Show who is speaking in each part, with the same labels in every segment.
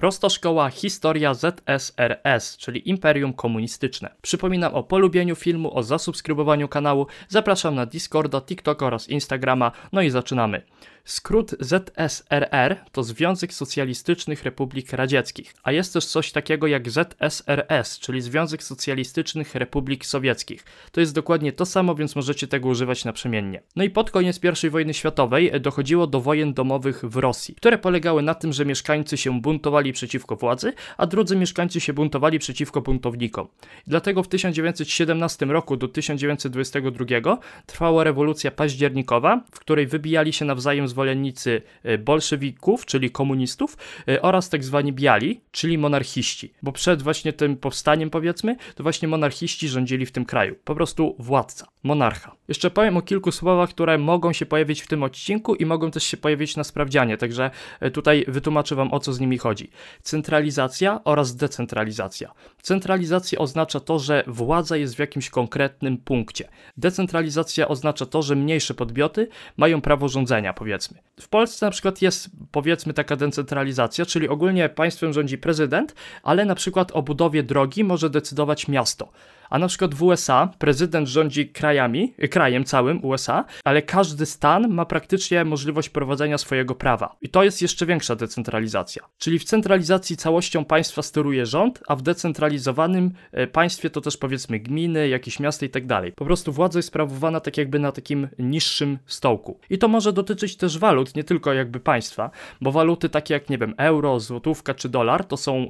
Speaker 1: Prostoszkoła Historia ZSRS, czyli Imperium Komunistyczne. Przypominam o polubieniu filmu, o zasubskrybowaniu kanału, zapraszam na Discorda, TikToka oraz Instagrama, no i zaczynamy. Skrót ZSRR to Związek Socjalistycznych Republik Radzieckich, a jest też coś takiego jak ZSRS, czyli Związek Socjalistycznych Republik Sowieckich. To jest dokładnie to samo, więc możecie tego używać naprzemiennie. No i pod koniec I wojny światowej e, dochodziło do wojen domowych w Rosji, które polegały na tym, że mieszkańcy się buntowali przeciwko władzy, a drudzy mieszkańcy się buntowali przeciwko buntownikom. Dlatego w 1917 roku do 1922 trwała rewolucja październikowa, w której wybijali się nawzajem z zwolennicy e, bolszewików, czyli komunistów e, oraz tak zwani biali, czyli monarchiści. Bo przed właśnie tym powstaniem powiedzmy, to właśnie monarchiści rządzili w tym kraju. Po prostu władca, monarcha. Jeszcze powiem o kilku słowach, które mogą się pojawić w tym odcinku i mogą też się pojawić na sprawdzianie, także e, tutaj wytłumaczę wam o co z nimi chodzi. Centralizacja oraz decentralizacja. Centralizacja oznacza to, że władza jest w jakimś konkretnym punkcie. Decentralizacja oznacza to, że mniejsze podmioty mają prawo rządzenia powiedzmy powiedzmy. W Polsce na przykład jest powiedzmy taka decentralizacja, czyli ogólnie państwem rządzi prezydent, ale na przykład o budowie drogi może decydować miasto. A na przykład w USA prezydent rządzi krajami, krajem całym USA, ale każdy stan ma praktycznie możliwość prowadzenia swojego prawa. I to jest jeszcze większa decentralizacja. Czyli w centralizacji całością państwa steruje rząd, a w decentralizowanym e, państwie to też powiedzmy gminy, jakieś miasta i tak dalej. Po prostu władza jest sprawowana tak jakby na takim niższym stołku. I to może dotyczyć też walut, nie tylko jakby państwa, bo waluty takie jak, nie wiem, euro, złotówka czy dolar to są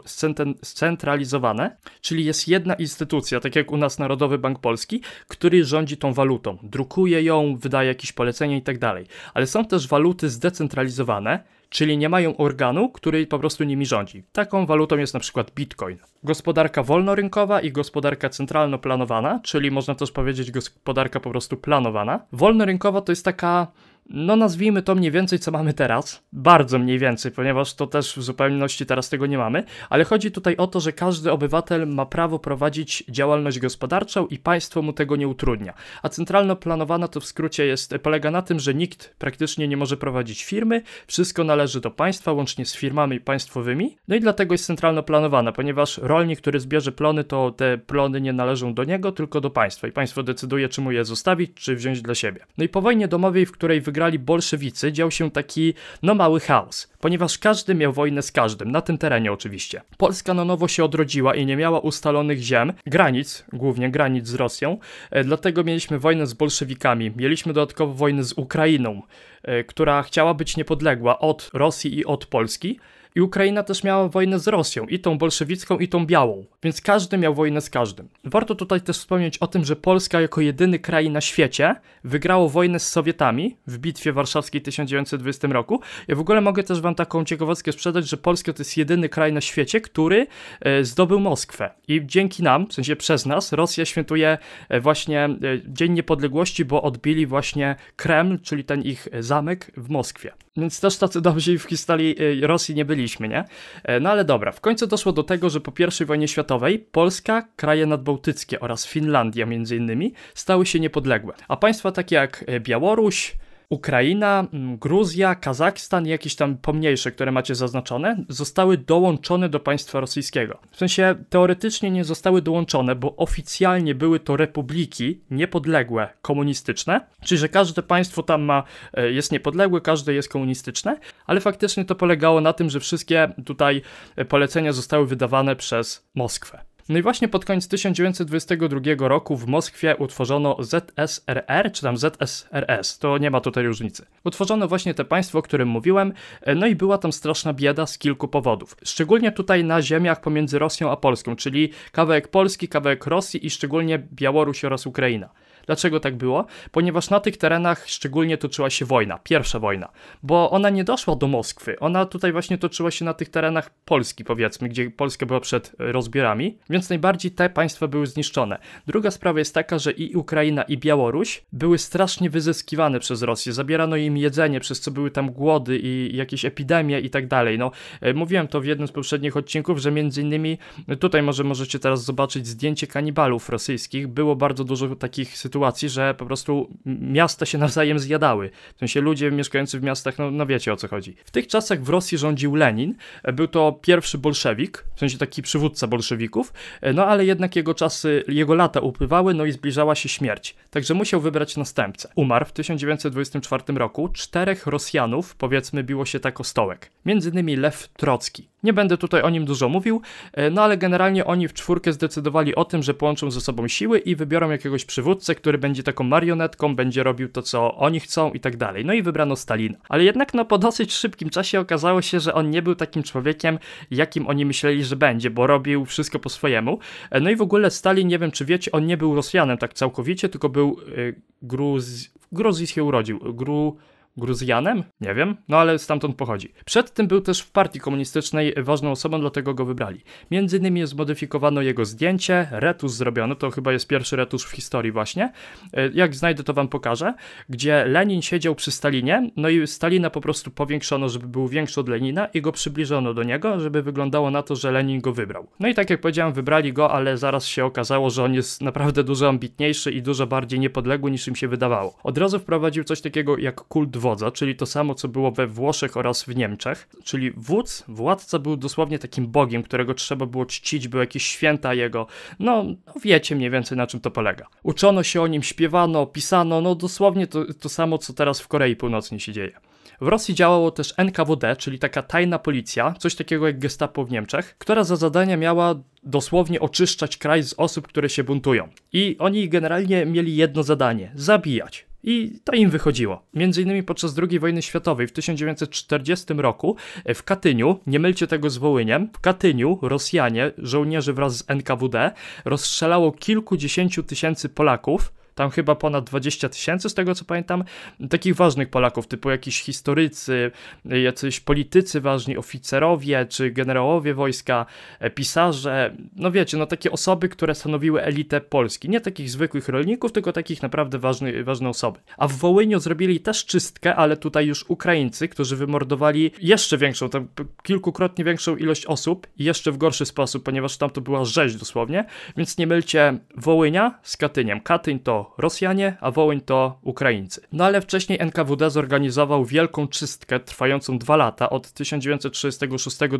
Speaker 1: scentralizowane, czyli jest jedna instytucja, tak jak jak u nas Narodowy Bank Polski, który rządzi tą walutą, drukuje ją, wydaje jakieś polecenia i tak dalej. Ale są też waluty zdecentralizowane, czyli nie mają organu, który po prostu nimi rządzi. Taką walutą jest na przykład bitcoin. Gospodarka wolnorynkowa i gospodarka centralno-planowana, czyli można też powiedzieć gospodarka po prostu planowana. Wolnorynkowa to jest taka no nazwijmy to mniej więcej, co mamy teraz. Bardzo mniej więcej, ponieważ to też w zupełności teraz tego nie mamy. Ale chodzi tutaj o to, że każdy obywatel ma prawo prowadzić działalność gospodarczą i państwo mu tego nie utrudnia. A centralno planowana to w skrócie jest, polega na tym, że nikt praktycznie nie może prowadzić firmy, wszystko należy do państwa, łącznie z firmami państwowymi. No i dlatego jest centralno planowana, ponieważ rolnik, który zbierze plony, to te plony nie należą do niego, tylko do państwa. I państwo decyduje, czy mu je zostawić, czy wziąć dla siebie. No i po wojnie domowej, w której wygrał przegrali bolszewicy, dział się taki no mały chaos, ponieważ każdy miał wojnę z każdym, na tym terenie oczywiście. Polska na nowo się odrodziła i nie miała ustalonych ziem, granic, głównie granic z Rosją, e, dlatego mieliśmy wojnę z bolszewikami, mieliśmy dodatkowo wojnę z Ukrainą, e, która chciała być niepodległa od Rosji i od Polski, i Ukraina też miała wojnę z Rosją, i tą bolszewicką, i tą białą. Więc każdy miał wojnę z każdym. Warto tutaj też wspomnieć o tym, że Polska jako jedyny kraj na świecie wygrało wojnę z Sowietami w bitwie warszawskiej w 1920 roku. Ja w ogóle mogę też wam taką ciekawostkę sprzedać, że Polska to jest jedyny kraj na świecie, który e, zdobył Moskwę. I dzięki nam, w sensie przez nas, Rosja świętuje e, właśnie e, Dzień Niepodległości, bo odbili właśnie Kreml, czyli ten ich zamek w Moskwie. Więc też tacy dobrzy w historii y, Rosji nie byliśmy, nie? E, no ale dobra, w końcu doszło do tego, że po I wojnie światowej Polska, kraje nadbałtyckie oraz Finlandia między innymi stały się niepodległe, a państwa takie jak y, Białoruś, Ukraina, mm, Gruzja, Kazachstan i jakieś tam pomniejsze, które macie zaznaczone, zostały dołączone do państwa rosyjskiego. W sensie teoretycznie nie zostały dołączone, bo oficjalnie były to republiki niepodległe, komunistyczne, czyli że każde państwo tam ma, e, jest niepodległe, każde jest komunistyczne, ale faktycznie to polegało na tym, że wszystkie tutaj e, polecenia zostały wydawane przez Moskwę. No i właśnie pod koniec 1922 roku w Moskwie utworzono ZSRR, czy tam ZSRS, to nie ma tutaj różnicy. Utworzono właśnie te państwo, o którym mówiłem, e, no i była tam straszna bieda z kilku powodów. Szczególnie tutaj na ziemiach pomiędzy Rosją a Polską, czyli kawałek Polski, kawałek Rosji i szczególnie Białoruś oraz Ukraina. Dlaczego tak było? Ponieważ na tych terenach szczególnie toczyła się wojna, pierwsza wojna, bo ona nie doszła do Moskwy, ona tutaj właśnie toczyła się na tych terenach Polski, powiedzmy, gdzie Polska była przed e, rozbiorami, więc najbardziej te państwa były zniszczone. Druga sprawa jest taka, że i Ukraina, i Białoruś były strasznie wyzyskiwane przez Rosję, zabierano im jedzenie, przez co były tam głody i jakieś epidemie i tak dalej. No, e, mówiłem to w jednym z poprzednich odcinków, że między innymi e, tutaj może możecie teraz zobaczyć zdjęcie kanibalów rosyjskich, było bardzo dużo takich sytuacji, sytuacji, że po prostu miasta się nawzajem zjadały. W sensie ludzie mieszkający w miastach, no, no wiecie o co chodzi. W tych czasach w Rosji rządził Lenin. Był to pierwszy bolszewik, w sensie taki przywódca bolszewików, no ale jednak jego czasy, jego lata upływały, no i zbliżała się śmierć. Także musiał wybrać następcę. Umarł w 1924 roku. Czterech Rosjanów, powiedzmy, biło się tak o stołek. Między innymi Lew Trocki. Nie będę tutaj o nim dużo mówił, e, no ale generalnie oni w czwórkę zdecydowali o tym, że połączą ze sobą siły i wybiorą jakiegoś przywódcę, który będzie taką marionetką, będzie robił to, co oni chcą i tak dalej. No i wybrano Stalina. Ale jednak no po dosyć szybkim czasie okazało się, że on nie był takim człowiekiem, jakim oni myśleli, że będzie, bo robił wszystko po swojemu. E, no i w ogóle Stalin, nie wiem czy wiecie, on nie był Rosjanem tak całkowicie, tylko był yy, e, Gruz... Gruzji się urodził. Gru... Gruzjanem? Nie wiem, no ale stamtąd pochodzi. Przed tym był też w partii komunistycznej ważną osobą, dlatego go wybrali. Między innymi zmodyfikowano jego zdjęcie, retusz zrobiono, to chyba jest pierwszy retusz w historii właśnie. E, jak znajdę to wam pokażę, gdzie Lenin siedział przy Stalinie, no i Stalina po prostu powiększono, żeby był większy od Lenina i go przybliżono do niego, żeby wyglądało na to, że Lenin go wybrał. No i tak jak powiedziałem, wybrali go, ale zaraz się okazało, że on jest naprawdę dużo ambitniejszy i dużo bardziej niepodległy niż im się wydawało. Od razu wprowadził coś takiego jak kult wojny wodza, czyli to samo, co było we Włoszech oraz w Niemczech, czyli wódz, władca był dosłownie takim bogiem, którego trzeba było czcić, były jakieś święta jego, no, no wiecie mniej więcej na czym to polega. Uczono się o nim, śpiewano, pisano, no dosłownie to, to samo, co teraz w Korei Północnej się dzieje. W Rosji działało też NKWD, czyli taka tajna policja, coś takiego jak gestapo w Niemczech, która za zadania miała dosłownie oczyszczać kraj z osób, które się buntują. I oni generalnie mieli jedno zadanie: zabijać i to im wychodziło. Między innymi podczas II wojny światowej w 1940 roku w Katyniu, nie mylcie tego z Wołyniem, w Katyniu Rosjanie, żołnierze wraz z NKWD, rozstrzelało kilkudziesięciu tysięcy Polaków, tam chyba ponad 20 tysięcy, z tego co pamiętam, takich ważnych Polaków, typu jakiś historycy, jacyś politycy ważni, oficerowie czy generałowie wojska, e, pisarze, no wiecie, no takie osoby, które stanowiły elitę Polski. Nie takich zwykłych rolników, tylko takich naprawdę ważny, ważne osoby. A w Wołyniu zrobili też czystkę, ale tutaj już Ukraińcy, którzy wymordowali jeszcze większą, tam kilkukrotnie większą ilość osób i jeszcze w gorszy sposób, ponieważ tam to była rzeź dosłownie, więc nie mylcie Wołynia z Katyniem. Katyń to Rosjanie, a Wołyń to Ukraińcy. No ale wcześniej NKWD zorganizował wielką czystkę trwającą dwa lata, od 1936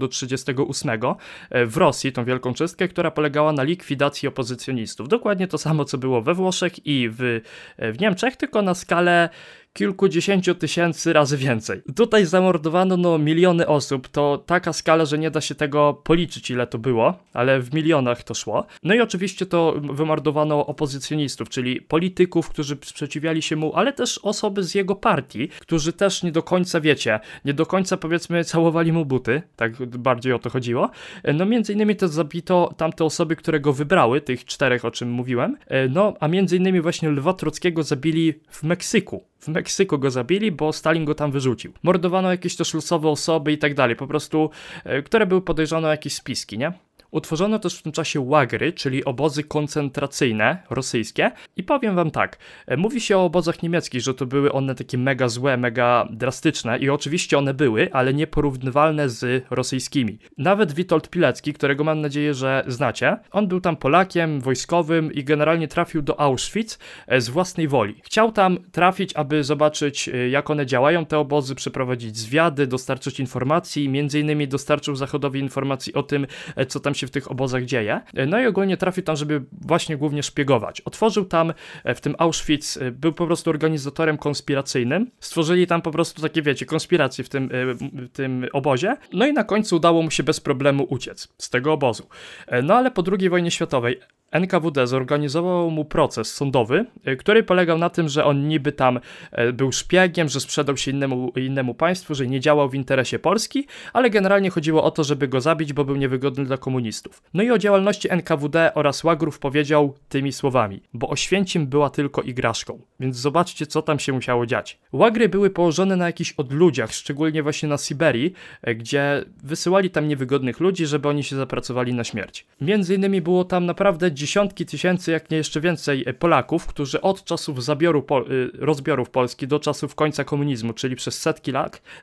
Speaker 1: do 1938 e, w Rosji, tą wielką czystkę, która polegała na likwidacji opozycjonistów. Dokładnie to samo, co było we Włoszech i w, e, w Niemczech, tylko na skalę kilkudziesięciu tysięcy razy więcej. Tutaj zamordowano no miliony osób, to taka skala, że nie da się tego policzyć ile to było, ale w milionach to szło. No i oczywiście to wymordowano opozycjonistów, czyli polityków, którzy sprzeciwiali się mu, ale też osoby z jego partii, którzy też nie do końca, wiecie, nie do końca powiedzmy całowali mu buty, tak bardziej o to chodziło. No między innymi też zabito tamte osoby, które go wybrały, tych czterech, o czym mówiłem, e, no a między innymi właśnie Lwa Trockiego zabili w Meksyku. W Meksyku go zabili, bo Stalin go tam wyrzucił. Mordowano jakieś też losowe osoby i tak dalej, po prostu, e, które były podejrzane o jakieś spiski, nie? Utworzono też w tym czasie łagry, czyli obozy koncentracyjne rosyjskie. I powiem wam tak, e, mówi się o obozach niemieckich, że to były one takie mega złe, mega drastyczne i oczywiście one były, ale nieporównywalne z rosyjskimi. Nawet Witold Pilecki, którego mam nadzieję, że znacie, on był tam Polakiem, wojskowym i generalnie trafił do Auschwitz e, z własnej woli. Chciał tam trafić, aby zobaczyć e, jak one działają, te obozy, przeprowadzić zwiady, dostarczyć informacji, między innymi dostarczył Zachodowi informacji o tym, co tam się w tych obozach dzieje. No i ogólnie trafił tam, żeby właśnie głównie szpiegować. Otworzył tam e, w tym Auschwitz, e, był po prostu organizatorem konspiracyjnym. Stworzyli tam po prostu takie, wiecie, konspiracje w tym, e, w tym obozie. No i na końcu udało mu się bez problemu uciec z tego obozu. No ale po II wojnie światowej NKWD zorganizował mu proces sądowy, y, który polegał na tym, że on niby tam e, był szpiegiem, że sprzedał się innemu, innemu państwu, że nie działał w interesie Polski, ale generalnie chodziło o to, żeby go zabić, bo był niewygodny dla komunistów. No i o działalności NKWD oraz Łagrów powiedział tymi słowami, bo Oświęcim była tylko igraszką, więc zobaczcie co tam się musiało dziać. Łagry były położone na jakichś odludziach, szczególnie właśnie na Siberii, e, gdzie wysyłali tam niewygodnych ludzi, żeby oni się zapracowali na śmierć. Między innymi było tam naprawdę dziesiątki tysięcy, jak nie jeszcze więcej e, Polaków, którzy od czasów zabioru Pol e, rozbiorów Polski do czasów końca komunizmu, czyli przez setki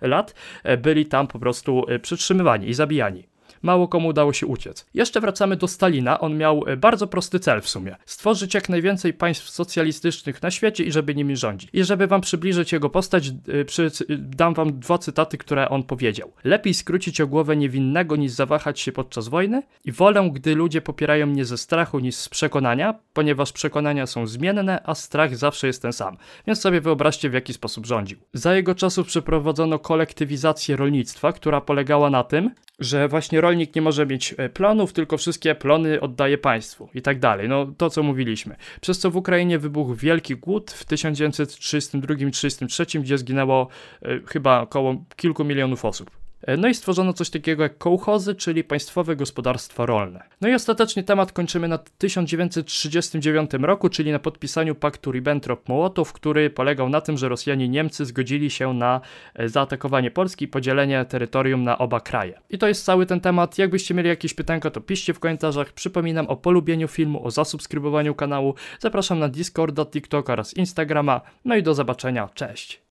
Speaker 1: lat, e, byli tam po prostu przytrzymywani i zabijani mało komu udało się uciec. Jeszcze wracamy do Stalina, on miał e, bardzo prosty cel w sumie. Stworzyć jak najwięcej państw socjalistycznych na świecie i żeby nimi rządzić. I żeby wam przybliżyć jego postać, e, przy, e, dam wam dwa cytaty, które on powiedział. Lepiej skrócić o głowę niewinnego niż zawahać się podczas wojny i wolę, gdy ludzie popierają mnie ze strachu niż z przekonania, ponieważ przekonania są zmienne, a strach zawsze jest ten sam. Więc sobie wyobraźcie w jaki sposób rządził. Za jego czasów przeprowadzono kolektywizację rolnictwa, która polegała na tym, że właśnie rolnictwo rolnik nie może mieć e, plonów, tylko wszystkie plony oddaje państwu i tak dalej. No to co mówiliśmy. Przez co w Ukrainie wybuchł wielki głód w 1932-1933, gdzie zginęło y, chyba około kilku milionów osób. E, no i stworzono coś takiego jak kołchozy, czyli państwowe gospodarstwa rolne. No i ostatecznie temat kończymy na 1939 roku, czyli na podpisaniu paktu Ribbentrop-Mołotow, który polegał na tym, że Rosjanie i Niemcy zgodzili się na e, zaatakowanie Polski i podzielenie terytorium na oba kraje. I to jest cały ten temat. Jakbyście mieli jakieś pytanka, to piszcie w komentarzach. Przypominam o polubieniu filmu, o zasubskrybowaniu kanału. Zapraszam na Discorda, TikToka oraz Instagrama. No i do zobaczenia. Cześć!